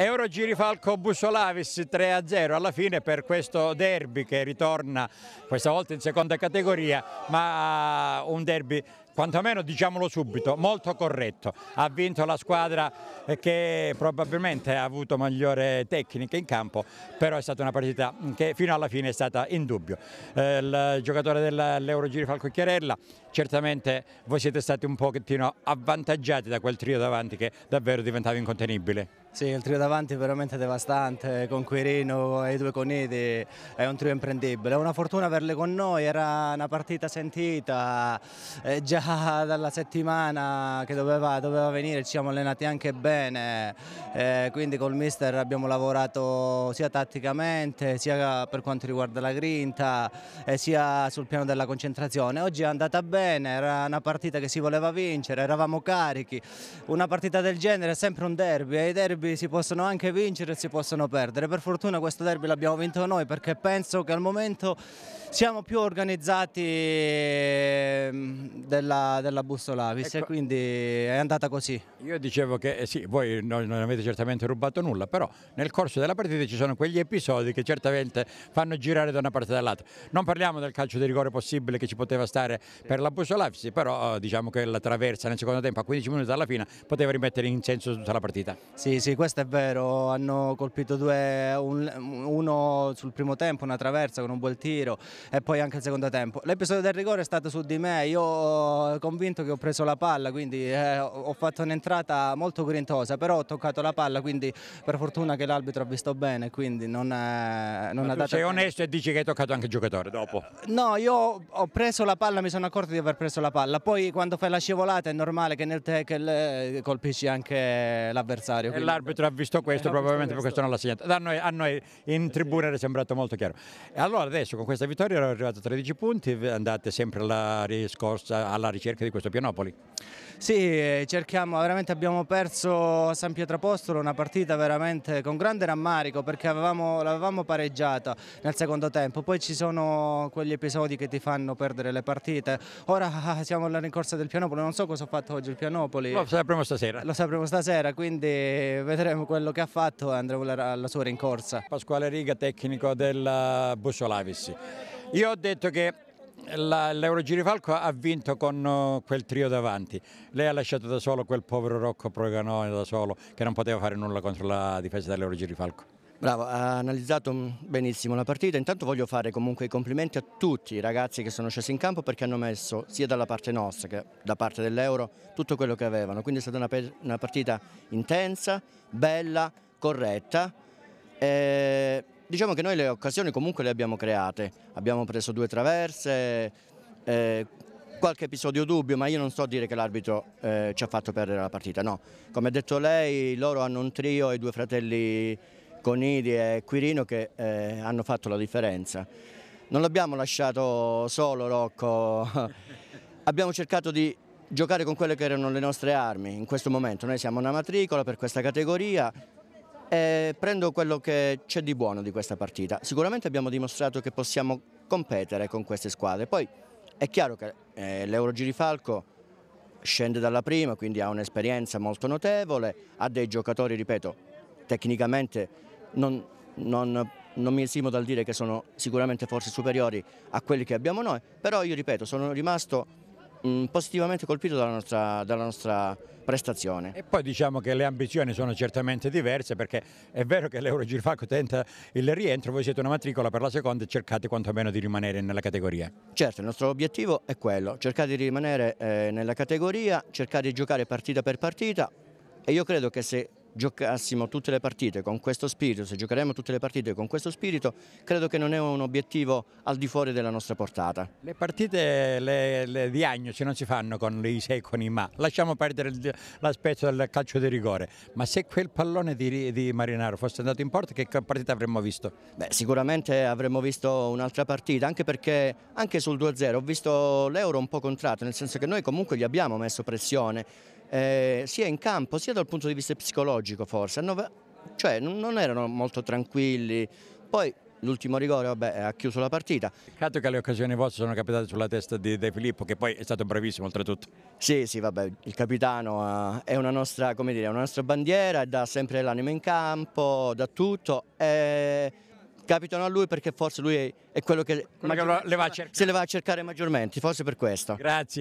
Euro Girifalco Bussolavis 3-0 alla fine per questo derby che ritorna questa volta in seconda categoria, ma uh, un derby quantomeno diciamolo subito, molto corretto. Ha vinto la squadra che probabilmente ha avuto migliore tecnica in campo, però è stata una partita che fino alla fine è stata in dubbio. Eh, il giocatore dell'Eurogiri Falco Chiarella certamente voi siete stati un pochettino avvantaggiati da quel trio davanti che davvero diventava incontenibile. Sì, il trio davanti è veramente devastante, con Quirino e i due coneti è un trio imprendibile. È una fortuna averle con noi, era una partita sentita eh, già dalla settimana che doveva, doveva, venire, ci siamo allenati anche bene, eh, quindi col mister abbiamo lavorato sia tatticamente, sia per quanto riguarda la grinta, eh, sia sul piano della concentrazione. Oggi è andata bene bene, era una partita che si voleva vincere, eravamo carichi, una partita del genere è sempre un derby e i derby si possono anche vincere e si possono perdere, per fortuna questo derby l'abbiamo vinto noi perché penso che al momento siamo più organizzati ehm, della, della Bustolavis ecco. e quindi è andata così. Io dicevo che eh sì, voi non, non avete certamente rubato nulla, però nel corso della partita ci sono quegli episodi che certamente fanno girare da una parte e dall'altra. Non parliamo del calcio di rigore possibile che ci poteva stare per la la Busolafisi, però eh, diciamo che la traversa nel secondo tempo a 15 minuti dalla fine poteva rimettere in senso tutta la partita. Sì, sì, questo è vero, hanno colpito due, un, uno sul primo tempo, una traversa con un buon tiro e poi anche il secondo tempo. L'episodio del rigore è stato su di me, io ho eh, convinto che ho preso la palla, quindi eh, ho fatto un'entrata molto grintosa, però ho toccato la palla, quindi per fortuna che l'arbitro ha visto bene, quindi non, è, non ha dato... Sei onesto e dici che hai toccato anche il giocatore dopo? No, io ho preso la palla, mi sono accorto di di aver preso la palla. Poi quando fai la scivolata è normale che nel tackle eh, colpisci anche l'avversario. Quindi... L'arbitro ha visto eh, questo, eh, probabilmente visto per questo non l'ha segnato. A noi, a noi in tribuna era sembrato molto chiaro. E allora adesso con questa vittoria ero arrivato a 13 punti, andate sempre alla, riscorsa, alla ricerca di questo Pianopoli. Sì, cerchiamo, veramente abbiamo perso a San Pietro Apostolo una partita veramente con grande rammarico perché l'avevamo pareggiata nel secondo tempo, poi ci sono quegli episodi che ti fanno perdere le partite. Ora siamo alla rincorsa del Pianopoli, non so cosa ha fatto oggi il Pianopoli. Lo sapremo stasera. Lo sapremo stasera, quindi vedremo quello che ha fatto e andremo alla sua rincorsa. Pasquale Riga, tecnico del Bussolavis. Io ho detto che l'Eurogirifalco ha vinto con uh, quel trio davanti, lei ha lasciato da solo quel povero Rocco Proganone da solo che non poteva fare nulla contro la difesa dell'Eurogirifalco. Bravo, ha analizzato benissimo la partita. Intanto voglio fare comunque i complimenti a tutti i ragazzi che sono scesi in campo perché hanno messo sia dalla parte nostra che da parte dell'Euro tutto quello che avevano. Quindi è stata una, una partita intensa, bella, corretta. E eh, Diciamo che noi le occasioni comunque le abbiamo create, abbiamo preso due traverse, eh, qualche episodio dubbio, ma io non so dire che l'arbitro eh, ci ha fatto perdere la partita, no. Come ha detto lei, loro hanno un trio, i due fratelli Conidi e Quirino che eh, hanno fatto la differenza. Non l'abbiamo lasciato solo Rocco, abbiamo cercato di giocare con quelle che erano le nostre armi in questo momento. Noi siamo una matricola per questa categoria, e eh, prendo quello che c'è di buono di questa partita. Sicuramente abbiamo dimostrato che possiamo competere con queste squadre, poi è chiaro che eh, l'Eurogirifalco scende dalla prima, quindi ha un'esperienza molto notevole, ha dei giocatori, ripeto, tecnicamente non, non, non mi esimo dal dire che sono sicuramente forse superiori a quelli che abbiamo noi, però io ripeto, sono rimasto Mm, positivamente colpito dalla nostra, dalla nostra, prestazione. E poi diciamo che le ambizioni sono certamente diverse perché è vero che l'Eurogirfaco tenta il rientro, voi siete una matricola per la seconda e cercate quantomeno di rimanere nella categoria. Certo, il nostro obiettivo è quello, cercare di rimanere eh, nella categoria, cercare di giocare partita per partita e io credo che se giocassimo tutte le partite con questo spirito, se giocheremo tutte le partite con questo spirito, credo che non è un obiettivo al di fuori della nostra portata. Le partite le, le di Agnoci non si fanno con i sei con i ma, lasciamo perdere l'aspetto del calcio di rigore, ma se quel pallone di, di, Marinaro fosse andato in porta che partita avremmo visto? Beh, sicuramente avremmo visto un'altra partita, anche perché anche sul 2-0 ho visto l'Euro un po' contratto, nel senso che noi comunque gli abbiamo messo pressione, eh, sia in campo sia dal punto di vista psicologico forse, no, cioè non erano molto tranquilli, poi l'ultimo rigore vabbè, ha chiuso la partita. Peccato che le occasioni vostre sono capitate sulla testa di De Filippo che poi è stato bravissimo oltretutto. Sì, sì, vabbè, il capitano eh, è una nostra, dire, una nostra bandiera, dà sempre l'anima in campo, dà tutto. E eh, capitano a lui perché forse lui è quello che, quello che le se le va a cercare maggiormente, forse per questo. Grazie.